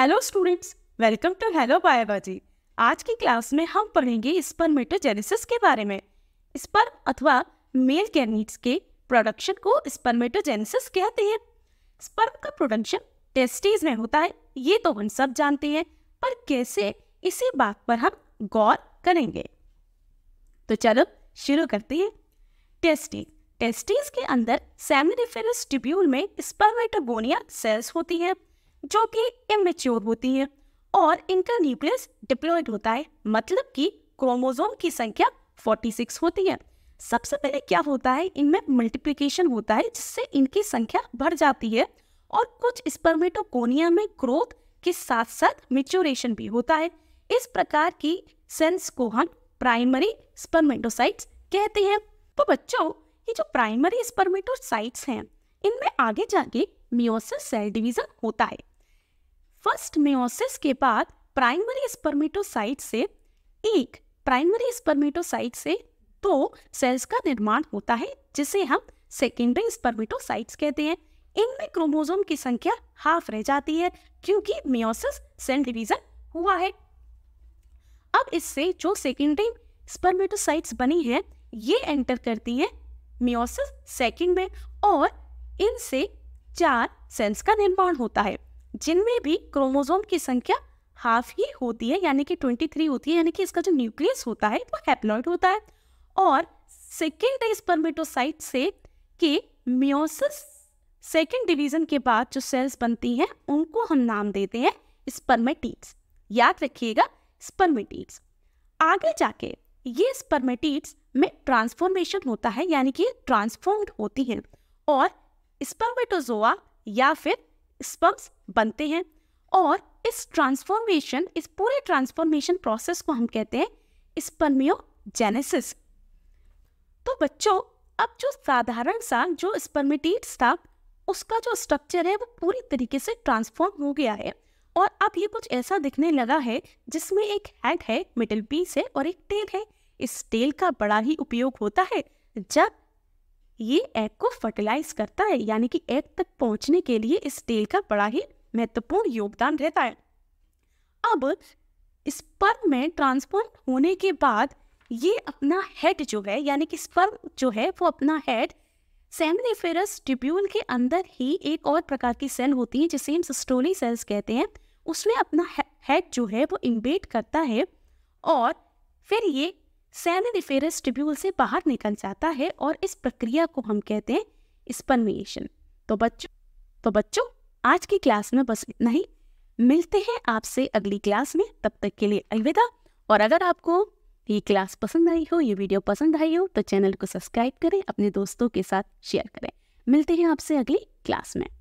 hello students welcome to hello biology आज की class में हम पढ़ेंगे स्पर्मेटोजेनेसिस के बारे में स्पर्म अथवा मेल गैमीट्स के प्रोडक्शन को स्पर्मेटोजेनेसिस कहते हैं स्पर्म का प्रोडक्शन टेस्टीज में होता है ये तो हम सब जानते हैं पर कैसे इसी बात पर हम गौर करेंगे तो चलो शुरू करते हैं टेस्टीज टेस्टीज के अंदर सेमिनिफेरस ट्यूब्यूल में स्पर्मेटोगोनिया सेल्स होती हैं जो कि इमेच्योर होती है और इनका न्यूक्लियस डिप्लॉयड होता है मतलब कि क्रोमोजोम की संख्या 46 होती है सबसे पहले क्या होता है इनमें मल्टीप्लिकेशन होता है जिससे इनकी संख्या बढ़ जाती है और कुछ स्पर्मेटोकोनिया में ग्रोथ के साथ साथ मेच्योरेशन भी होता है इस प्रकार की सेंस को हम प्राइमरी स्पर्मेटोसाइट्स कहते हैं तो बच्चों ये जो प्राइमरी स्पर्मेटोसाइट्स हैं इनमें आगे जाके मियोसिस सेल डिवीजन होता है फर्स्ट मेओसिस के बाद प्राइमरी स्पर्मेटोसाइट से एक प्राइमरी स्पर्मेटोसाइट से दो सेल्स का निर्माण होता है जिसे हम सेकेंडरी स्पर्मेटोसाइट्स कहते हैं इनमें क्रोमोसोम की संख्या हाफ रह जाती है क्योंकि मियोसिस सेल डिवीजन हुआ है अब इससे जो सेकेंडरी स्पर्मेटोसाइट्स बनी है ये एंटर करती है मियोसिस सेकंड में और इनसे चार सेल्स का निर्माण होता है जिनमें भी क्रोमोजोम की संख्या हाफ ही होती है यानी कि 23 होती है यानी कि इसका जो न्यूक्लियस होता है वो हैप्लॉइड होता है और सेकेंड स्पर्मेटोसाइट से कि मियोसिस सेकेंड डिवीजन के बाद जो सेल्स बनती हैं उनको हम नाम देते हैं स्पर्मेटिट्स याद रखिएगा स्पर्मेटिट्स आगे जाके ये स्पर्मेटिट्स में ट्रांसफॉर्मेशन होता है यानी कि ट्रांसफॉर्म्ड होती है और स्पर्मेटोजोआ या फिर स्पर्म्स बनते हैं और इस ट्रांसफॉर्मेशन इस पूरे ट्रांसफॉर्मेशन प्रोसेस को हम कहते हैं स्पर्मियोजेनेसिस तो बच्चों अब जो साधारण सा जो स्पर्मिटेट्स था उसका जो स्ट्रक्चर है वो पूरी तरीके से ट्रांसफॉर्म हो गया है और अब ये कुछ ऐसा दिखने लगा है जिसमें एक हेड है मिडिल पीस है और एक टेल है इस टेल का बड़ा ही उपयोग होता है जब ये एग को फर्टिलाइज करता है यानी कि एग तक पहुंचने के लिए इस तेल का बड़ा ही महत्वपूर्ण योगदान रहता है अब स्पर्म में ट्रांसफॉर्म होने के बाद ये अपना हेड जो है यानी कि स्पर्म जो है वो अपना हेड सेमिनिफेरस ट्यूब्यूल के अंदर ही एक और प्रकार की सेल होती है जिसे हम सिस्टोली सेल्स कहते हैं उसमें अपना हेड जो है वो इम्बेट करता है और फिर ये सैनिफेरस टिब्यूल से बाहर निकल जाता है और इस प्रक्रिया को हम कहते हैं स्पनविएशन तो बच्चों तो बच्चों आज की क्लास में बस इतना ही मिलते हैं आपसे अगली क्लास में तब तक के लिए अलविदा और अगर आपको ये क्लास पसंद आई हो ये वीडियो पसंद आई हो तो चैनल को सब्सक्राइब करें अपने दोस्तों के साथ शेयर करें मिलते हैं आपसे अगली क्लास में